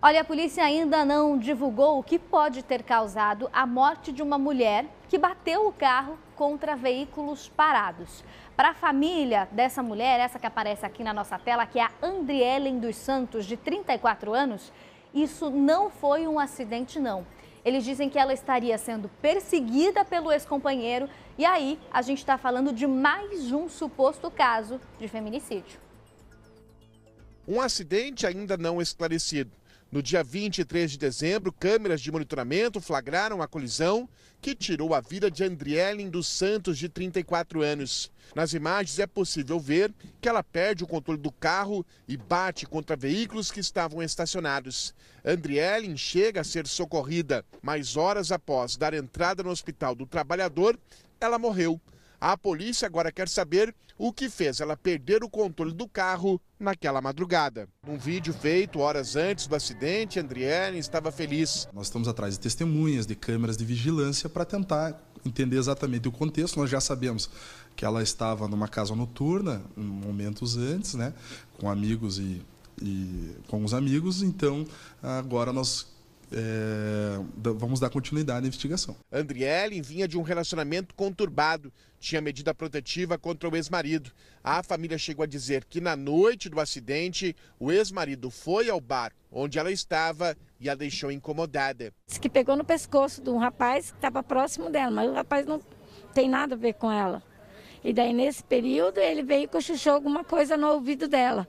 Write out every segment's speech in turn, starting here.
Olha, a polícia ainda não divulgou o que pode ter causado a morte de uma mulher que bateu o carro contra veículos parados. Para a família dessa mulher, essa que aparece aqui na nossa tela, que é a Andriellen dos Santos, de 34 anos, isso não foi um acidente, não. Eles dizem que ela estaria sendo perseguida pelo ex-companheiro e aí a gente está falando de mais um suposto caso de feminicídio. Um acidente ainda não esclarecido. No dia 23 de dezembro, câmeras de monitoramento flagraram a colisão que tirou a vida de Andriellen dos Santos, de 34 anos. Nas imagens é possível ver que ela perde o controle do carro e bate contra veículos que estavam estacionados. Andriellen chega a ser socorrida, mas horas após dar entrada no Hospital do Trabalhador, ela morreu a polícia agora quer saber o que fez ela perder o controle do carro naquela madrugada. Um vídeo feito horas antes do acidente, Andriane estava feliz. Nós estamos atrás de testemunhas, de câmeras de vigilância para tentar entender exatamente o contexto. Nós já sabemos que ela estava numa casa noturna, momentos antes, né, com amigos e, e com os amigos. Então, agora nós é, vamos dar continuidade à investigação. Andriele vinha de um relacionamento conturbado, tinha medida protetiva contra o ex-marido. A família chegou a dizer que na noite do acidente, o ex-marido foi ao bar onde ela estava e a deixou incomodada. Disse que pegou no pescoço de um rapaz que estava próximo dela, mas o rapaz não tem nada a ver com ela. E daí, nesse período, ele veio e cochichou alguma coisa no ouvido dela.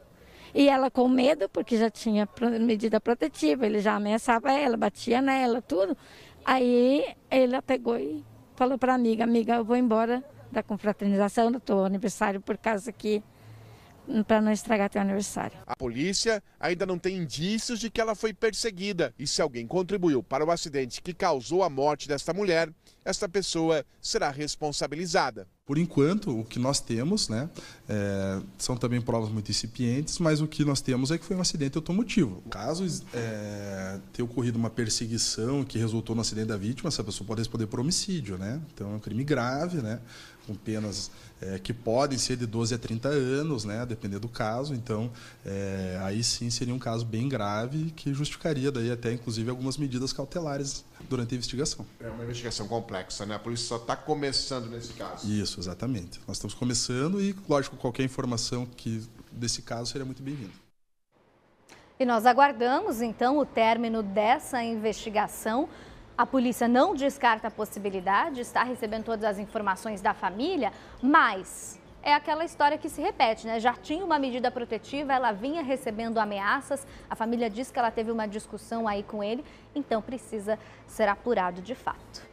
E ela com medo, porque já tinha medida protetiva, ele já ameaçava ela, batia nela, tudo. Aí ela pegou e falou para a amiga, amiga, eu vou embora da confraternização do teu aniversário por causa que para não estragar teu aniversário. A polícia ainda não tem indícios de que ela foi perseguida e se alguém contribuiu para o acidente que causou a morte desta mulher, esta pessoa será responsabilizada. Por enquanto, o que nós temos, né, é, são também provas muito incipientes, mas o que nós temos é que foi um acidente automotivo. Caso é, tenha ocorrido uma perseguição que resultou no acidente da vítima, essa pessoa pode responder por homicídio, né? Então é um crime grave, né? Com penas é, que podem ser de 12 a 30 anos, né? Dependendo do caso. Então, é, aí sim seria um caso bem grave que justificaria daí até, inclusive, algumas medidas cautelares durante a investigação. É uma investigação complexa, né? A polícia só está começando nesse caso. Isso exatamente. Nós estamos começando e, lógico, qualquer informação que desse caso seria muito bem-vinda. E nós aguardamos, então, o término dessa investigação. A polícia não descarta a possibilidade, está recebendo todas as informações da família, mas é aquela história que se repete, né? Já tinha uma medida protetiva, ela vinha recebendo ameaças, a família diz que ela teve uma discussão aí com ele, então precisa ser apurado de fato.